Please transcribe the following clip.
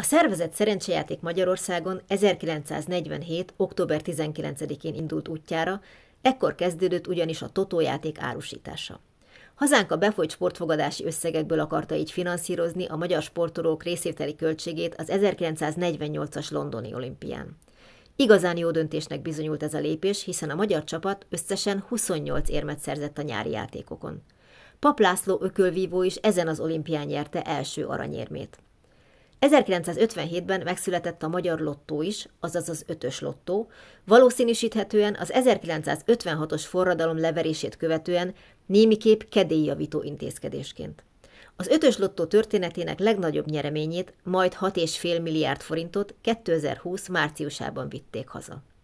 A szervezet szerencsejáték Magyarországon 1947. október 19-én indult útjára, ekkor kezdődött ugyanis a totójáték árusítása. Hazánk a befolyt sportfogadási összegekből akarta így finanszírozni a magyar sportolók részvételi költségét az 1948-as londoni olimpián. Igazán jó döntésnek bizonyult ez a lépés, hiszen a magyar csapat összesen 28 érmet szerzett a nyári játékokon. Pap László ökölvívó is ezen az olimpián nyerte első aranyérmét. 1957-ben megszületett a magyar lottó is, azaz az ötös lottó, valószínűsíthetően az 1956-os forradalom leverését követően némiképp kedélyjavító intézkedésként. Az ötös lottó történetének legnagyobb nyereményét, majd 6,5 milliárd forintot 2020 márciusában vitték haza.